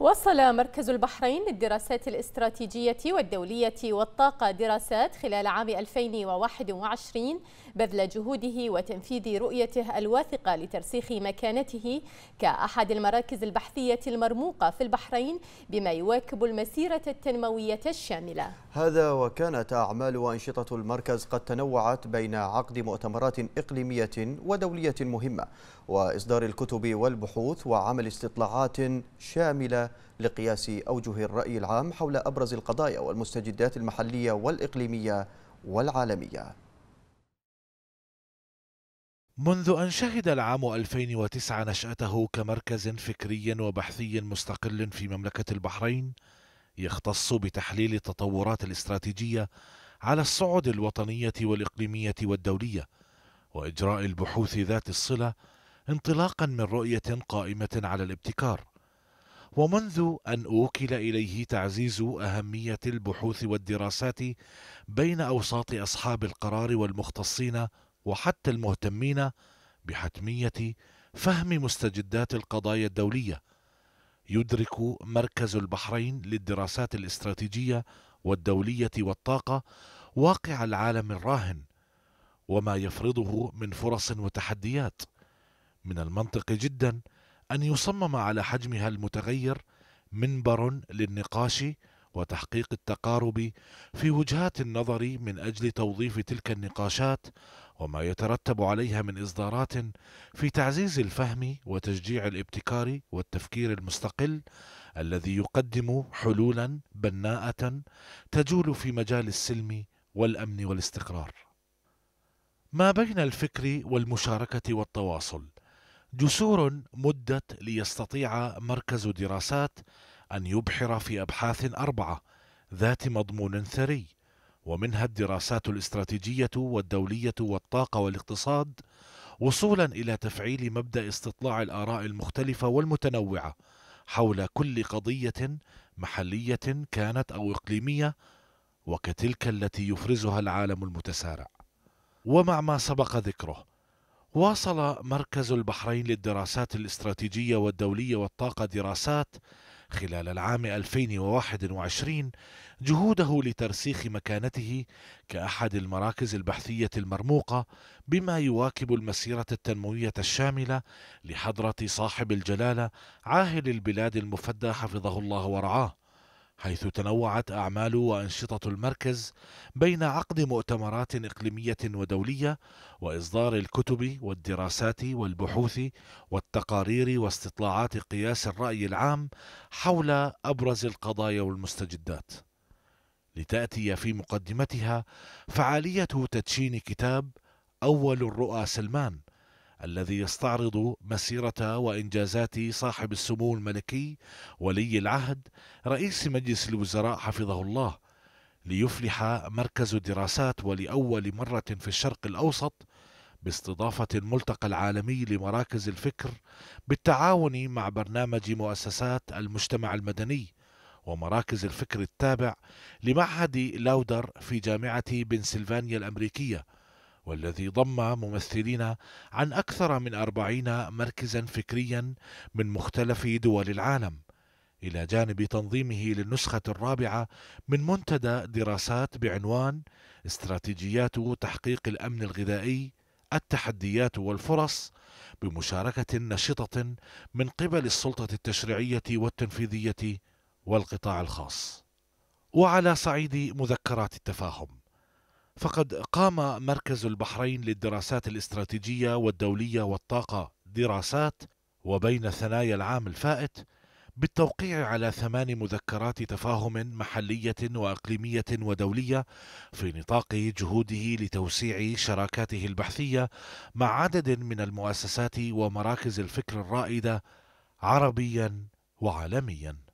وصل مركز البحرين للدراسات الاستراتيجية والدولية والطاقة دراسات خلال عام 2021 بذل جهوده وتنفيذ رؤيته الواثقة لترسيخ مكانته كأحد المراكز البحثية المرموقة في البحرين بما يواكب المسيرة التنموية الشاملة هذا وكانت أعمال وأنشطة المركز قد تنوعت بين عقد مؤتمرات إقليمية ودولية مهمة وإصدار الكتب والبحوث وعمل استطلاعات شاملة لقياس أوجه الرأي العام حول أبرز القضايا والمستجدات المحلية والإقليمية والعالمية منذ أن شهد العام 2009 نشأته كمركز فكري وبحثي مستقل في مملكة البحرين يختص بتحليل التطورات الاستراتيجية على الصعد الوطنية والإقليمية والدولية وإجراء البحوث ذات الصلة انطلاقا من رؤية قائمة على الابتكار ومنذ أن أوكل إليه تعزيز أهمية البحوث والدراسات بين أوساط أصحاب القرار والمختصين وحتى المهتمين بحتمية فهم مستجدات القضايا الدولية يدرك مركز البحرين للدراسات الاستراتيجية والدولية والطاقة واقع العالم الراهن وما يفرضه من فرص وتحديات من المنطق جدا أن يصمم على حجمها المتغير منبر للنقاش وتحقيق التقارب في وجهات النظر من أجل توظيف تلك النقاشات وما يترتب عليها من إصدارات في تعزيز الفهم وتشجيع الابتكار والتفكير المستقل الذي يقدم حلولا بناءة تجول في مجال السلم والأمن والاستقرار. ما بين الفكر والمشاركة والتواصل جسور مدت ليستطيع مركز دراسات أن يبحر في أبحاث أربعة ذات مضمون ثري ومنها الدراسات الاستراتيجية والدولية والطاقة والاقتصاد وصولا إلى تفعيل مبدأ استطلاع الآراء المختلفة والمتنوعة حول كل قضية محلية كانت أو إقليمية وكتلك التي يفرزها العالم المتسارع ومع ما سبق ذكره واصل مركز البحرين للدراسات الاستراتيجية والدولية والطاقة دراسات خلال العام 2021 جهوده لترسيخ مكانته كأحد المراكز البحثية المرموقة بما يواكب المسيرة التنموية الشاملة لحضرة صاحب الجلالة عاهل البلاد المفدى حفظه الله ورعاه حيث تنوعت أعمال وأنشطة المركز بين عقد مؤتمرات إقليمية ودولية وإصدار الكتب والدراسات والبحوث والتقارير واستطلاعات قياس الرأي العام حول أبرز القضايا والمستجدات لتأتي في مقدمتها فعالية تدشين كتاب أول الرؤى سلمان الذي يستعرض مسيرة وإنجازات صاحب السمو الملكي ولي العهد رئيس مجلس الوزراء حفظه الله ليفلح مركز الدراسات ولأول مرة في الشرق الأوسط باستضافة الملتقى العالمي لمراكز الفكر بالتعاون مع برنامج مؤسسات المجتمع المدني ومراكز الفكر التابع لمعهد لاودر في جامعة بنسلفانيا الأمريكية والذي ضم ممثلين عن أكثر من أربعين مركزا فكريا من مختلف دول العالم إلى جانب تنظيمه للنسخة الرابعة من منتدى دراسات بعنوان استراتيجيات تحقيق الأمن الغذائي التحديات والفرص بمشاركة نشطة من قبل السلطة التشريعية والتنفيذية والقطاع الخاص. وعلى صعيد مذكرات التفاهم فقد قام مركز البحرين للدراسات الاستراتيجية والدولية والطاقة دراسات وبين ثنايا العام الفائت بالتوقيع على ثمان مذكرات تفاهم محلية وأقليمية ودولية في نطاق جهوده لتوسيع شراكاته البحثية مع عدد من المؤسسات ومراكز الفكر الرائدة عربيا وعالميا